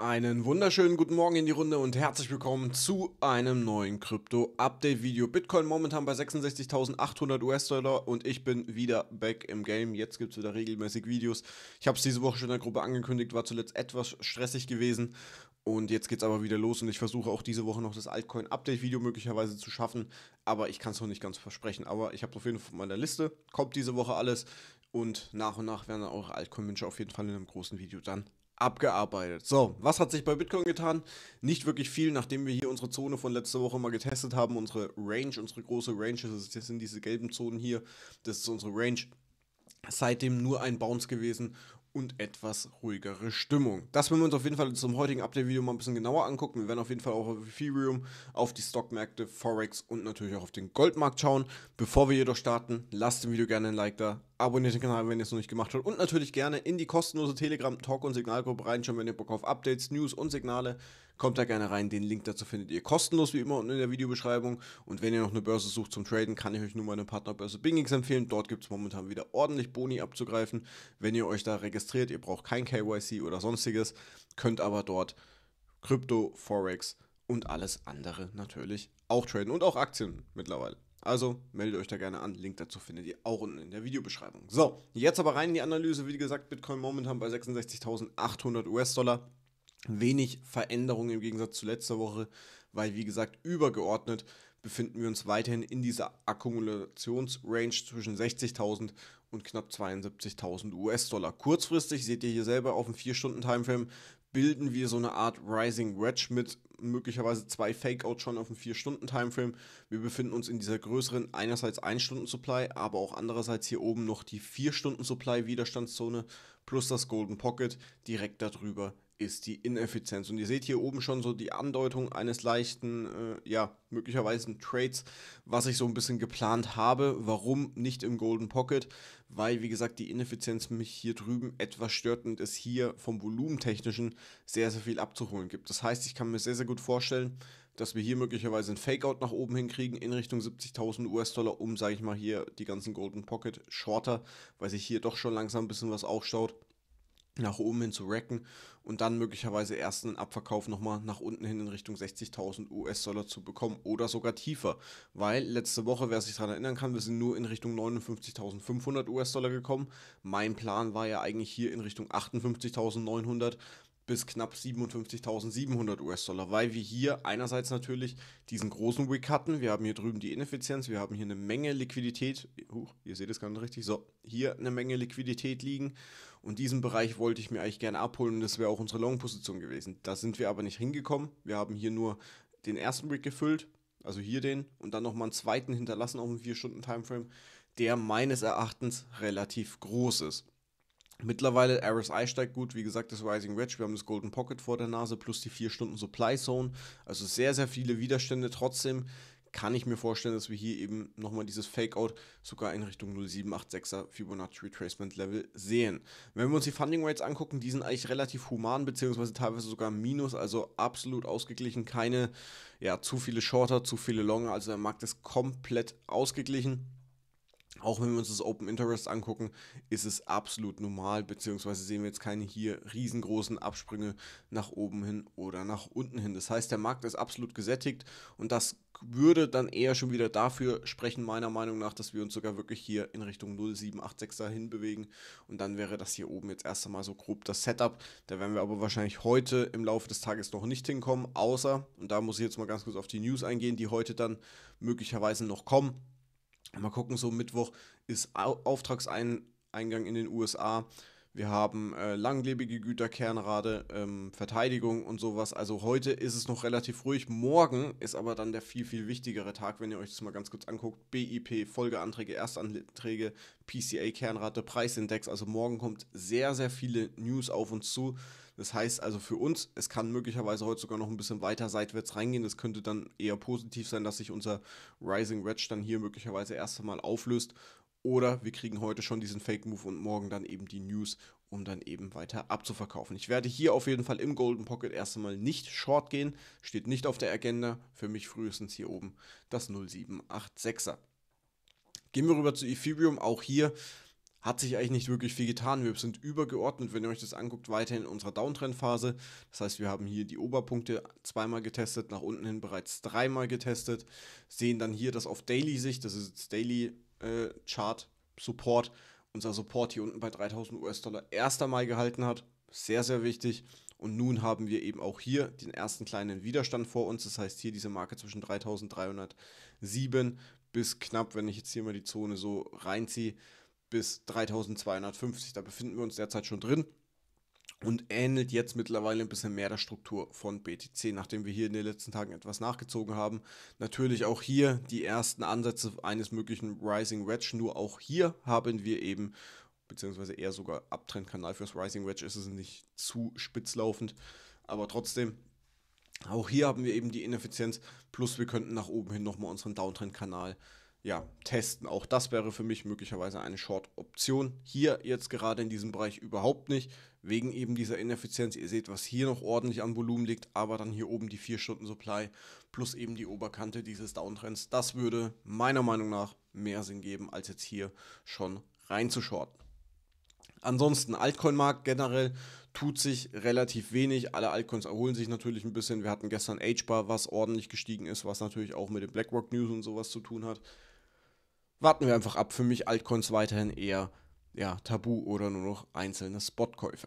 Einen wunderschönen guten Morgen in die Runde und herzlich willkommen zu einem neuen Krypto-Update-Video. Bitcoin momentan bei 66.800 US-Dollar und ich bin wieder back im Game. Jetzt gibt es wieder regelmäßig Videos. Ich habe es diese Woche schon in der Gruppe angekündigt, war zuletzt etwas stressig gewesen und jetzt geht es aber wieder los und ich versuche auch diese Woche noch das Altcoin-Update-Video möglicherweise zu schaffen, aber ich kann es noch nicht ganz versprechen. Aber ich habe es auf jeden Fall auf meiner Liste, kommt diese Woche alles und nach und nach werden auch Altcoin-Wünsche auf jeden Fall in einem großen Video dann abgearbeitet. So, was hat sich bei Bitcoin getan? Nicht wirklich viel, nachdem wir hier unsere Zone von letzter Woche mal getestet haben. Unsere Range, unsere große Range, das sind diese gelben Zonen hier. Das ist unsere Range. Seitdem nur ein Bounce gewesen und etwas ruhigere Stimmung. Das werden wir uns auf jeden Fall zum heutigen Update-Video mal ein bisschen genauer angucken. Wir werden auf jeden Fall auch auf Ethereum, auf die Stockmärkte, Forex und natürlich auch auf den Goldmarkt schauen. Bevor wir jedoch starten, lasst dem Video gerne ein Like da, abonniert den Kanal, wenn ihr es noch nicht gemacht habt und natürlich gerne in die kostenlose Telegram-Talk- und Signalgruppe reinschauen, wenn ihr Bock auf Updates, News und Signale Kommt da gerne rein. Den Link dazu findet ihr kostenlos wie immer unten in der Videobeschreibung. Und wenn ihr noch eine Börse sucht zum Traden, kann ich euch nur meine Partnerbörse Bingix empfehlen. Dort gibt es momentan wieder ordentlich Boni abzugreifen. Wenn ihr euch da registriert, ihr braucht kein KYC oder sonstiges, könnt aber dort Krypto, Forex und alles andere natürlich auch traden und auch Aktien mittlerweile. Also meldet euch da gerne an. Link dazu findet ihr auch unten in der Videobeschreibung. So, jetzt aber rein in die Analyse. Wie gesagt, Bitcoin momentan bei 66.800 US-Dollar wenig Veränderungen im Gegensatz zu letzter Woche, weil wie gesagt übergeordnet befinden wir uns weiterhin in dieser Akkumulationsrange zwischen 60.000 und knapp 72.000 US-Dollar. Kurzfristig seht ihr hier selber auf dem 4-Stunden-Timeframe bilden wir so eine Art Rising Wedge mit möglicherweise zwei Fakeouts schon auf dem 4-Stunden-Timeframe. Wir befinden uns in dieser größeren, einerseits 1-Stunden-Supply, aber auch andererseits hier oben noch die 4-Stunden-Supply-Widerstandszone plus das Golden Pocket direkt darüber ist die Ineffizienz. Und ihr seht hier oben schon so die Andeutung eines leichten, äh, ja, möglicherweise Trades, was ich so ein bisschen geplant habe. Warum nicht im Golden Pocket? Weil, wie gesagt, die Ineffizienz mich hier drüben etwas stört und es hier vom Volumentechnischen sehr, sehr viel abzuholen gibt. Das heißt, ich kann mir sehr, sehr gut vorstellen, dass wir hier möglicherweise ein Fakeout nach oben hinkriegen in Richtung 70.000 US-Dollar, um, sage ich mal, hier die ganzen Golden Pocket Shorter, weil sich hier doch schon langsam ein bisschen was aufstaut nach oben hin zu racken und dann möglicherweise erst einen Abverkauf nochmal nach unten hin in Richtung 60.000 US-Dollar zu bekommen oder sogar tiefer. Weil letzte Woche, wer sich daran erinnern kann, wir sind nur in Richtung 59.500 US-Dollar gekommen. Mein Plan war ja eigentlich hier in Richtung 58.900 bis knapp 57.700 US-Dollar, weil wir hier einerseits natürlich diesen großen Wick hatten, wir haben hier drüben die Ineffizienz, wir haben hier eine Menge Liquidität, huch, ihr seht es gar nicht richtig, so, hier eine Menge Liquidität liegen und diesen Bereich wollte ich mir eigentlich gerne abholen das wäre auch unsere Long-Position gewesen. Da sind wir aber nicht hingekommen, wir haben hier nur den ersten Wick gefüllt, also hier den und dann nochmal einen zweiten hinterlassen auf dem 4-Stunden-Timeframe, der meines Erachtens relativ groß ist. Mittlerweile RSI steigt gut, wie gesagt, das Rising Wedge, wir haben das Golden Pocket vor der Nase plus die 4 Stunden Supply Zone, also sehr, sehr viele Widerstände. Trotzdem kann ich mir vorstellen, dass wir hier eben nochmal dieses Fake-Out sogar in Richtung 0786er Fibonacci Retracement Level sehen. Wenn wir uns die Funding Rates angucken, die sind eigentlich relativ human, beziehungsweise teilweise sogar Minus, also absolut ausgeglichen. Keine, ja, zu viele Shorter, zu viele Longer, also der Markt ist komplett ausgeglichen. Auch wenn wir uns das Open Interest angucken, ist es absolut normal, beziehungsweise sehen wir jetzt keine hier riesengroßen Absprünge nach oben hin oder nach unten hin. Das heißt, der Markt ist absolut gesättigt und das würde dann eher schon wieder dafür sprechen, meiner Meinung nach, dass wir uns sogar wirklich hier in Richtung 0786 dahin bewegen. Und dann wäre das hier oben jetzt erst einmal so grob das Setup. Da werden wir aber wahrscheinlich heute im Laufe des Tages noch nicht hinkommen, außer, und da muss ich jetzt mal ganz kurz auf die News eingehen, die heute dann möglicherweise noch kommen Mal gucken, so Mittwoch ist Auftragseingang in den USA. Wir haben äh, langlebige Güterkernrate, ähm, Verteidigung und sowas. Also heute ist es noch relativ ruhig. Morgen ist aber dann der viel, viel wichtigere Tag, wenn ihr euch das mal ganz kurz anguckt. BIP, Folgeanträge, Erstanträge, PCA-Kernrate, Preisindex. Also morgen kommt sehr, sehr viele News auf uns zu. Das heißt also für uns, es kann möglicherweise heute sogar noch ein bisschen weiter seitwärts reingehen. Das könnte dann eher positiv sein, dass sich unser Rising Wedge dann hier möglicherweise erst einmal auflöst. Oder wir kriegen heute schon diesen Fake Move und morgen dann eben die News, um dann eben weiter abzuverkaufen. Ich werde hier auf jeden Fall im Golden Pocket erst einmal nicht short gehen. Steht nicht auf der Agenda. Für mich frühestens hier oben das 0786er. Gehen wir rüber zu Ethereum. Auch hier hat sich eigentlich nicht wirklich viel getan. Wir sind übergeordnet, wenn ihr euch das anguckt, weiterhin in unserer Downtrend-Phase. Das heißt, wir haben hier die Oberpunkte zweimal getestet, nach unten hin bereits dreimal getestet. Sehen dann hier das auf Daily-Sicht, das ist jetzt Daily-Chart-Support. Äh, unser Support hier unten bei 3000 US-Dollar erster Mal gehalten hat. Sehr, sehr wichtig. Und nun haben wir eben auch hier den ersten kleinen Widerstand vor uns. Das heißt, hier diese Marke zwischen 3307 bis knapp, wenn ich jetzt hier mal die Zone so reinziehe, bis 3250. Da befinden wir uns derzeit schon drin und ähnelt jetzt mittlerweile ein bisschen mehr der Struktur von BTC, nachdem wir hier in den letzten Tagen etwas nachgezogen haben. Natürlich auch hier die ersten Ansätze eines möglichen Rising Wedge, nur auch hier haben wir eben beziehungsweise eher sogar Abtrendkanal fürs Rising Wedge ist es nicht zu spitzlaufend, aber trotzdem auch hier haben wir eben die Ineffizienz plus wir könnten nach oben hin nochmal unseren Downtrendkanal kanal ja, testen. Auch das wäre für mich möglicherweise eine Short-Option. Hier jetzt gerade in diesem Bereich überhaupt nicht, wegen eben dieser Ineffizienz. Ihr seht, was hier noch ordentlich an Volumen liegt, aber dann hier oben die 4-Stunden-Supply plus eben die Oberkante dieses Downtrends. Das würde meiner Meinung nach mehr Sinn geben, als jetzt hier schon reinzuschorten. Ansonsten, Altcoin-Markt generell tut sich relativ wenig. Alle Altcoins erholen sich natürlich ein bisschen. Wir hatten gestern HBAR, was ordentlich gestiegen ist, was natürlich auch mit den BlackRock News und sowas zu tun hat warten wir einfach ab. Für mich Altcoins weiterhin eher ja, tabu oder nur noch einzelne Spotkäufe.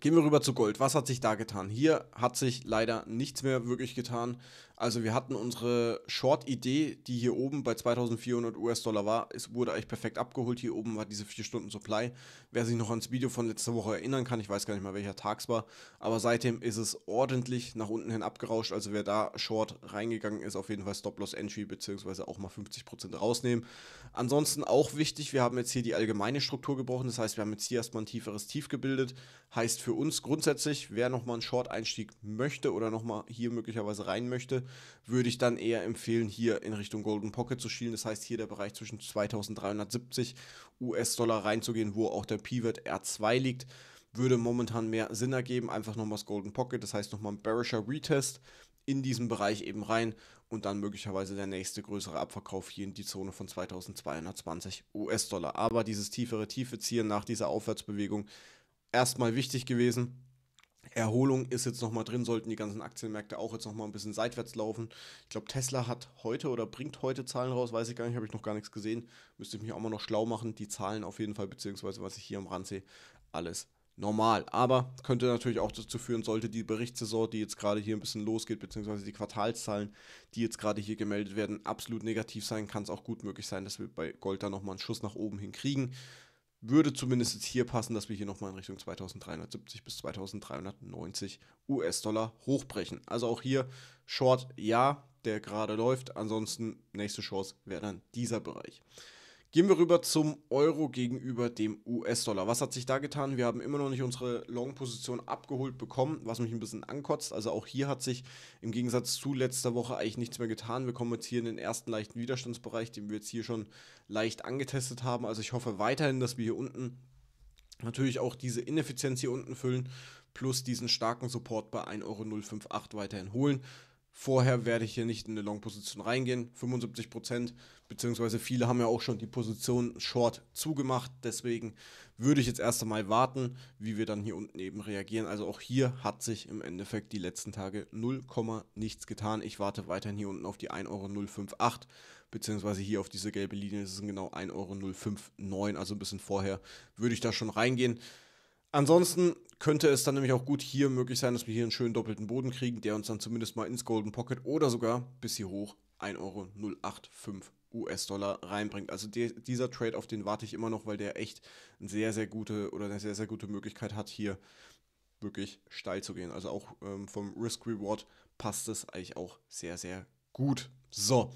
Gehen wir rüber zu Gold. Was hat sich da getan? Hier hat sich leider nichts mehr wirklich getan. Also wir hatten unsere Short-Idee, die hier oben bei 2400 US-Dollar war. Es wurde eigentlich perfekt abgeholt. Hier oben war diese 4-Stunden-Supply. Wer sich noch ans Video von letzter Woche erinnern kann, ich weiß gar nicht mal, welcher Tag es war. Aber seitdem ist es ordentlich nach unten hin abgerauscht. Also wer da Short reingegangen ist, auf jeden Fall Stop-Loss-Entry beziehungsweise auch mal 50% rausnehmen. Ansonsten auch wichtig, wir haben jetzt hier die allgemeine Struktur gebrochen. Das heißt, wir haben jetzt hier erstmal ein tieferes Tief gebildet. Heißt für uns grundsätzlich, wer nochmal einen Short-Einstieg möchte oder nochmal hier möglicherweise rein möchte, würde ich dann eher empfehlen, hier in Richtung Golden Pocket zu schielen. Das heißt, hier der Bereich zwischen 2370 US-Dollar reinzugehen, wo auch der Pivot R2 liegt würde momentan mehr Sinn ergeben. Einfach nochmal das Golden Pocket, das heißt nochmal ein bearischer Retest in diesem Bereich eben rein und dann möglicherweise der nächste größere Abverkauf hier in die Zone von 2220 US-Dollar. Aber dieses tiefere Tiefe ziehen nach dieser Aufwärtsbewegung erstmal wichtig gewesen. Erholung ist jetzt nochmal drin, sollten die ganzen Aktienmärkte auch jetzt nochmal ein bisschen seitwärts laufen. Ich glaube, Tesla hat heute oder bringt heute Zahlen raus, weiß ich gar nicht, habe ich noch gar nichts gesehen. Müsste ich mich auch mal noch schlau machen. Die Zahlen auf jeden Fall, beziehungsweise was ich hier am Rand sehe, alles normal. Aber könnte natürlich auch dazu führen, sollte die Berichtssaison, die jetzt gerade hier ein bisschen losgeht, beziehungsweise die Quartalszahlen, die jetzt gerade hier gemeldet werden, absolut negativ sein, kann es auch gut möglich sein, dass wir bei Gold da nochmal einen Schuss nach oben hinkriegen würde zumindest jetzt hier passen, dass wir hier nochmal in Richtung 2370 bis 2390 US-Dollar hochbrechen. Also auch hier Short, ja, der gerade läuft. Ansonsten nächste Chance wäre dann dieser Bereich. Gehen wir rüber zum Euro gegenüber dem US-Dollar. Was hat sich da getan? Wir haben immer noch nicht unsere Long-Position abgeholt bekommen, was mich ein bisschen ankotzt. Also auch hier hat sich im Gegensatz zu letzter Woche eigentlich nichts mehr getan. Wir kommen jetzt hier in den ersten leichten Widerstandsbereich, den wir jetzt hier schon leicht angetestet haben. Also ich hoffe weiterhin, dass wir hier unten natürlich auch diese Ineffizienz hier unten füllen, plus diesen starken Support bei 1,058 Euro weiterhin holen. Vorher werde ich hier nicht in eine Long-Position reingehen, 75%, Prozent beziehungsweise viele haben ja auch schon die Position Short zugemacht. Deswegen würde ich jetzt erst einmal warten, wie wir dann hier unten eben reagieren. Also auch hier hat sich im Endeffekt die letzten Tage 0, nichts getan. Ich warte weiterhin hier unten auf die 1,058 Euro, beziehungsweise hier auf diese gelbe Linie, das sind genau 1,059 Euro, also ein bisschen vorher würde ich da schon reingehen. Ansonsten könnte es dann nämlich auch gut hier möglich sein, dass wir hier einen schönen doppelten Boden kriegen, der uns dann zumindest mal ins Golden Pocket oder sogar bis hier hoch 1,085 Euro US-Dollar reinbringt. Also die, dieser Trade, auf den warte ich immer noch, weil der echt eine sehr, sehr gute oder eine sehr, sehr gute Möglichkeit hat, hier wirklich steil zu gehen. Also auch ähm, vom Risk-Reward passt es eigentlich auch sehr, sehr gut. So,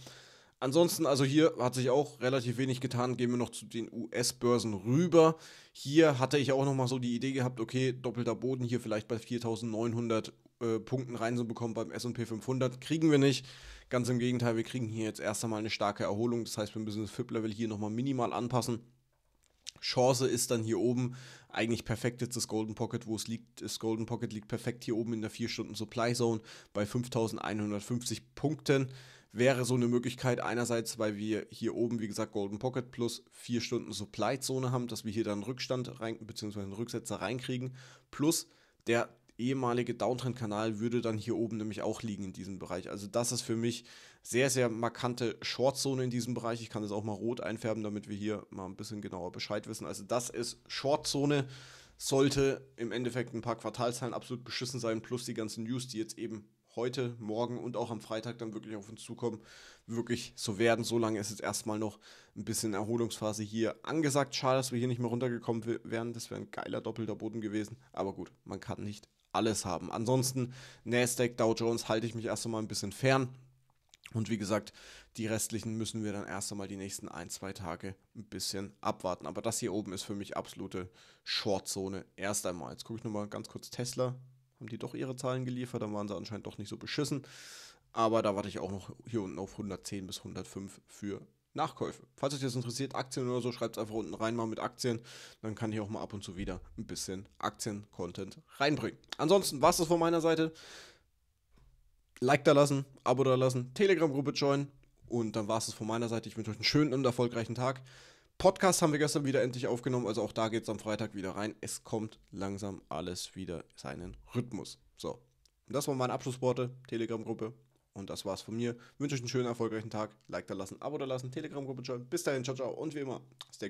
Ansonsten, also hier hat sich auch relativ wenig getan. Gehen wir noch zu den US-Börsen rüber. Hier hatte ich auch nochmal so die Idee gehabt, okay, doppelter Boden hier vielleicht bei 4900 äh, Punkten reinzubekommen beim SP 500. Kriegen wir nicht. Ganz im Gegenteil, wir kriegen hier jetzt erst einmal eine starke Erholung. Das heißt, wir müssen das FIP-Level hier nochmal minimal anpassen. Chance ist dann hier oben eigentlich perfekt jetzt das Golden Pocket, wo es liegt. Das Golden Pocket liegt perfekt hier oben in der 4-Stunden-Supply-Zone bei 5150 Punkten wäre so eine Möglichkeit einerseits, weil wir hier oben, wie gesagt, Golden Pocket plus 4 Stunden Supply-Zone haben, dass wir hier dann Rückstand rein, beziehungsweise einen Rücksetzer reinkriegen, plus der ehemalige Downtrend-Kanal würde dann hier oben nämlich auch liegen in diesem Bereich. Also das ist für mich sehr, sehr markante Short-Zone in diesem Bereich. Ich kann das auch mal rot einfärben, damit wir hier mal ein bisschen genauer Bescheid wissen. Also das ist Short-Zone sollte im Endeffekt ein paar Quartalszahlen absolut beschissen sein, plus die ganzen News, die jetzt eben heute, morgen und auch am Freitag dann wirklich auf uns zukommen, wirklich so werden. Solange ist jetzt erstmal noch ein bisschen Erholungsphase hier angesagt. Schade, dass wir hier nicht mehr runtergekommen wären. Das wäre ein geiler doppelter Boden gewesen. Aber gut, man kann nicht alles haben. Ansonsten, Nasdaq, Dow Jones halte ich mich erst einmal ein bisschen fern. Und wie gesagt, die restlichen müssen wir dann erst einmal die nächsten ein, zwei Tage ein bisschen abwarten. Aber das hier oben ist für mich absolute Shortzone erst einmal. Jetzt gucke ich nochmal ganz kurz Tesla haben die doch ihre Zahlen geliefert, dann waren sie anscheinend doch nicht so beschissen. Aber da warte ich auch noch hier unten auf 110 bis 105 für Nachkäufe. Falls euch das interessiert, Aktien oder so, schreibt es einfach unten rein mal mit Aktien. Dann kann ich auch mal ab und zu wieder ein bisschen Aktien-Content reinbringen. Ansonsten war es das von meiner Seite. Like da lassen, Abo da lassen, Telegram-Gruppe joinen. Und dann war es das von meiner Seite. Ich wünsche euch einen schönen und erfolgreichen Tag. Podcast haben wir gestern wieder endlich aufgenommen, also auch da geht es am Freitag wieder rein. Es kommt langsam alles wieder seinen Rhythmus. So, das waren meine Abschlussworte, Telegram-Gruppe. Und das war's von mir. Wünsche euch einen schönen, erfolgreichen Tag. Like da lassen, Abo da lassen, Telegram-Gruppe join. Bis dahin, ciao, ciao. Und wie immer, stay